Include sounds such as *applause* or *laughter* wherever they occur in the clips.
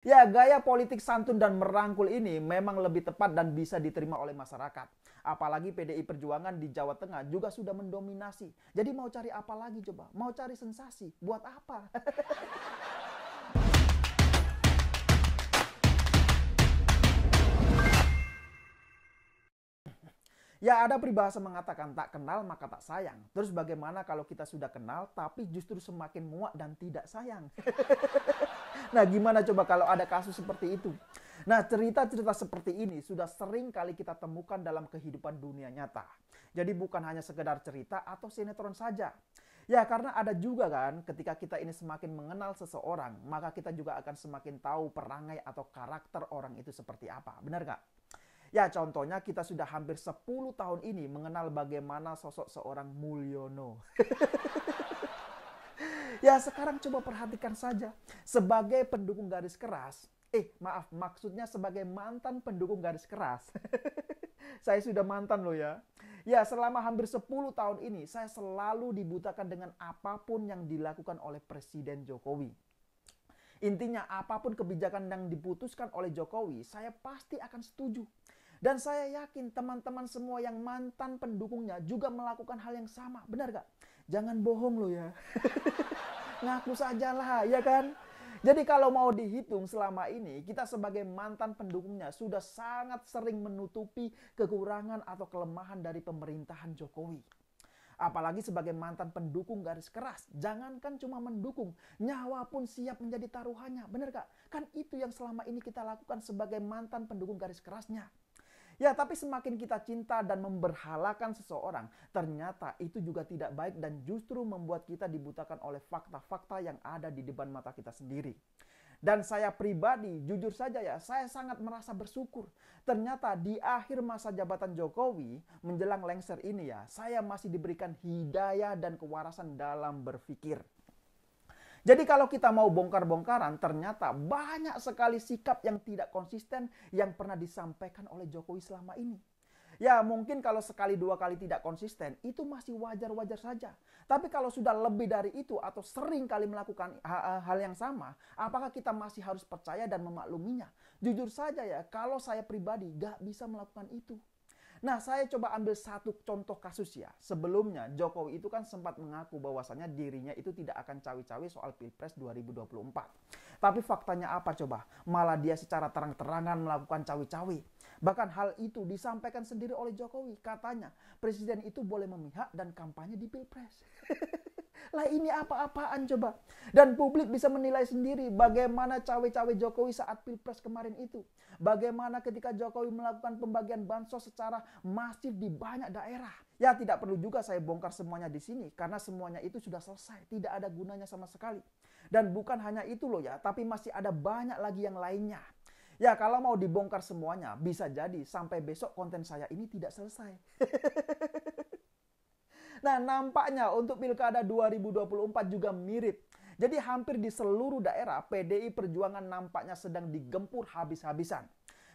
Ya, gaya politik santun dan merangkul ini memang lebih tepat dan bisa diterima oleh masyarakat. Apalagi PDI Perjuangan di Jawa Tengah juga sudah mendominasi. Jadi mau cari apa lagi coba? Mau cari sensasi? Buat apa? *laughs* Ya ada peribahasa mengatakan tak kenal maka tak sayang. Terus bagaimana kalau kita sudah kenal tapi justru semakin muak dan tidak sayang? *laughs* Nah, gimana coba kalau ada kasus seperti itu? Nah, cerita-cerita seperti ini sudah sering kali kita temukan dalam kehidupan dunia nyata. Jadi bukan hanya sekedar cerita atau sinetron saja. Ya, karena ada juga kan ketika kita ini semakin mengenal seseorang, maka kita juga akan semakin tahu perangai atau karakter orang itu seperti apa. Benar nggak? Ya, contohnya kita sudah hampir 10 tahun ini mengenal bagaimana sosok seorang Mulyono. *laughs* Ya sekarang coba perhatikan saja. Sebagai pendukung garis keras, eh maaf maksudnya sebagai mantan pendukung garis keras. *laughs* saya sudah mantan loh ya. Ya selama hampir 10 tahun ini saya selalu dibutakan dengan apapun yang dilakukan oleh Presiden Jokowi. Intinya apapun kebijakan yang diputuskan oleh Jokowi, saya pasti akan setuju. Dan saya yakin teman-teman semua yang mantan pendukungnya juga melakukan hal yang sama. Benar gak? jangan bohong lo ya. *laughs* Ngaku sajalah, ya kan? Jadi kalau mau dihitung selama ini, kita sebagai mantan pendukungnya sudah sangat sering menutupi kekurangan atau kelemahan dari pemerintahan Jokowi. Apalagi sebagai mantan pendukung garis keras, jangankan cuma mendukung, nyawa pun siap menjadi taruhannya. Bener gak? Kan itu yang selama ini kita lakukan sebagai mantan pendukung garis kerasnya. Ya, tapi semakin kita cinta dan memberhalakan seseorang, ternyata itu juga tidak baik dan justru membuat kita dibutakan oleh fakta-fakta yang ada di depan mata kita sendiri. Dan saya pribadi, jujur saja ya, saya sangat merasa bersyukur. Ternyata di akhir masa jabatan Jokowi, menjelang lengser ini ya, saya masih diberikan hidayah dan kewarasan dalam berpikir. Jadi kalau kita mau bongkar-bongkaran, ternyata banyak sekali sikap yang tidak konsisten yang pernah disampaikan oleh Jokowi selama ini. Ya mungkin kalau sekali dua kali tidak konsisten itu masih wajar-wajar saja. Tapi kalau sudah lebih dari itu atau sering kali melakukan hal yang sama, apakah kita masih harus percaya dan memakluminya? Jujur saja ya, kalau saya pribadi gak bisa melakukan itu. Nah, saya coba ambil satu contoh kasus ya. Sebelumnya, Jokowi itu kan sempat mengaku bahwasannya dirinya itu tidak akan cawi-cawi soal Pilpres 2024. Tapi faktanya apa coba? Malah dia secara terang-terangan melakukan cawi-cawi. Bahkan hal itu disampaikan sendiri oleh Jokowi. Katanya presiden itu boleh memihak dan kampanye di pilpres. *laughs* lah ini apa-apaan coba. Dan publik bisa menilai sendiri bagaimana cawe-cawe Jokowi saat pilpres kemarin itu. Bagaimana ketika Jokowi melakukan pembagian bansos secara masif di banyak daerah. Ya tidak perlu juga saya bongkar semuanya di sini karena semuanya itu sudah selesai, tidak ada gunanya sama sekali. Dan bukan hanya itu loh ya, tapi masih ada banyak lagi yang lainnya. Ya kalau mau dibongkar semuanya bisa jadi sampai besok konten saya ini tidak selesai. *laughs* nah nampaknya untuk pilkada 2024 juga mirip. Jadi hampir di seluruh daerah PDI Perjuangan nampaknya sedang digempur habis-habisan.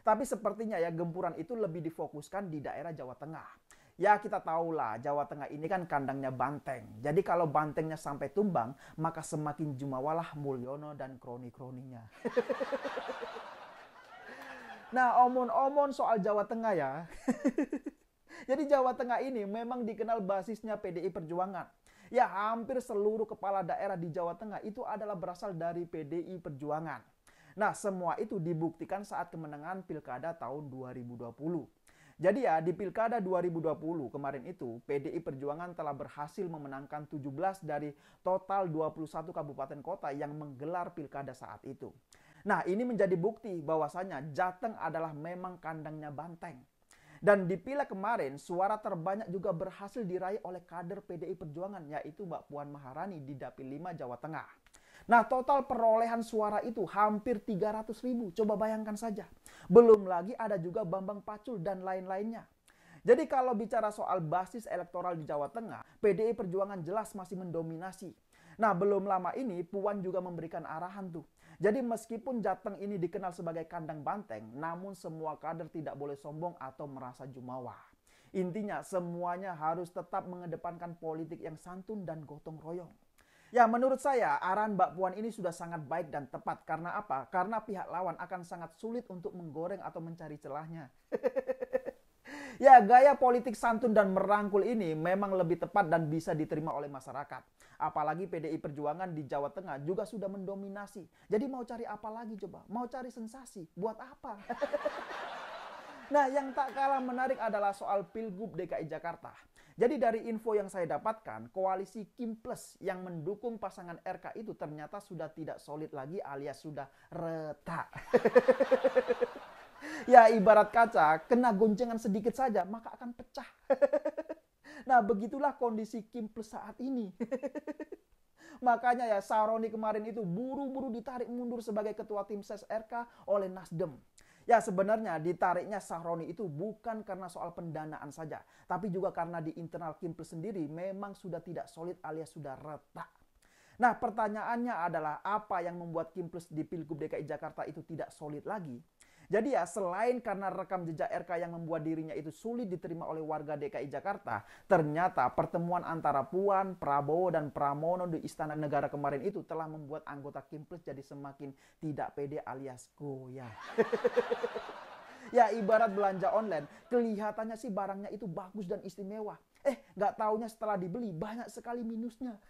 Tapi sepertinya ya gempuran itu lebih difokuskan di daerah Jawa Tengah. Ya kita tahulah Jawa Tengah ini kan kandangnya banteng. Jadi kalau bantengnya sampai tumbang, maka semakin jumawalah Mulyono dan kroni-kroninya. *laughs* Nah, omon-omon soal Jawa Tengah ya. *laughs* Jadi Jawa Tengah ini memang dikenal basisnya PDI Perjuangan. Ya, hampir seluruh kepala daerah di Jawa Tengah itu adalah berasal dari PDI Perjuangan. Nah, semua itu dibuktikan saat kemenangan Pilkada tahun 2020. Jadi ya, di Pilkada 2020 kemarin itu, PDI Perjuangan telah berhasil memenangkan 17 dari total 21 kabupaten kota yang menggelar Pilkada saat itu. Nah, ini menjadi bukti bahwasanya Jateng adalah memang kandangnya Banteng. Dan di Pila kemarin, suara terbanyak juga berhasil diraih oleh kader PDI Perjuangan, yaitu Mbak Puan Maharani di Dapil 5 Jawa Tengah. Nah, total perolehan suara itu hampir 300 ribu. Coba bayangkan saja. Belum lagi ada juga Bambang Pacul dan lain-lainnya. Jadi kalau bicara soal basis elektoral di Jawa Tengah, PDI Perjuangan jelas masih mendominasi. Nah, belum lama ini Puan juga memberikan arahan tuh jadi meskipun Jateng ini dikenal sebagai kandang banteng, namun semua kader tidak boleh sombong atau merasa jumawa. Intinya semuanya harus tetap mengedepankan politik yang santun dan gotong royong. Ya menurut saya arahan Mbak Puan ini sudah sangat baik dan tepat. Karena apa? Karena pihak lawan akan sangat sulit untuk menggoreng atau mencari celahnya. *laughs* Ya, gaya politik santun dan merangkul ini memang lebih tepat dan bisa diterima oleh masyarakat. Apalagi PDI Perjuangan di Jawa Tengah juga sudah mendominasi. Jadi mau cari apa lagi coba? Mau cari sensasi? Buat apa? *laughs* nah, yang tak kalah menarik adalah soal Pilgub DKI Jakarta. Jadi dari info yang saya dapatkan, koalisi Kim Plus yang mendukung pasangan RK itu ternyata sudah tidak solid lagi alias sudah retak. *laughs* ya ibarat kaca, kena goncengan sedikit saja maka akan pecah. *laughs* nah, begitulah kondisi Kim Plus saat ini. *laughs* Makanya ya Saroni kemarin itu buru-buru ditarik mundur sebagai ketua tim ses RK oleh Nasdem. Ya sebenarnya ditariknya Sahroni itu bukan karena soal pendanaan saja, tapi juga karena di internal Kimpel sendiri memang sudah tidak solid alias sudah retak. Nah pertanyaannya adalah apa yang membuat Kimples di Pilgub DKI Jakarta itu tidak solid lagi? Jadi ya selain karena rekam jejak RK yang membuat dirinya itu sulit diterima oleh warga DKI Jakarta, ternyata pertemuan antara Puan, Prabowo, dan Pramono di Istana Negara kemarin itu telah membuat anggota Kimples jadi semakin tidak pede alias goyah. *laughs* ya ibarat belanja online, kelihatannya sih barangnya itu bagus dan istimewa. Eh, nggak taunya setelah dibeli banyak sekali minusnya. *laughs*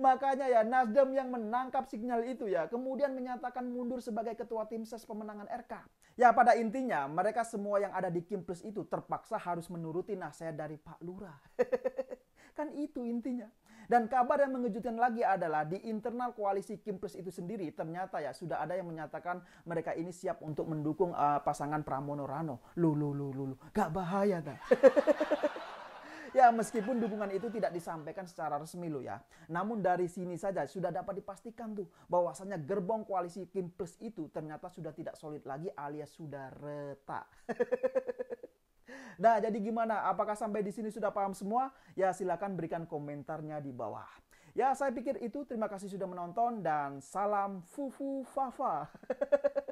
Makanya ya Nasdem yang menangkap sinyal itu ya kemudian menyatakan mundur sebagai ketua tim ses pemenangan RK. Ya pada intinya mereka semua yang ada di Kim Plus itu terpaksa harus menuruti nasihat dari Pak Lurah. *laughs* kan itu intinya. Dan kabar yang mengejutkan lagi adalah di internal koalisi Kim Plus itu sendiri ternyata ya sudah ada yang menyatakan mereka ini siap untuk mendukung uh, pasangan Pramono Rano. Lu lu lu gak bahaya dah. *laughs* Ya meskipun dukungan itu tidak disampaikan secara resmi lo ya. Namun dari sini saja sudah dapat dipastikan tuh bahwasannya gerbong koalisi Kim Plus itu ternyata sudah tidak solid lagi alias sudah retak. *laughs* Nah, jadi gimana? Apakah sampai di sini sudah paham semua? Ya, silakan berikan komentarnya di bawah. Ya, saya pikir itu. Terima kasih sudah menonton dan salam fufu fafa. *laughs*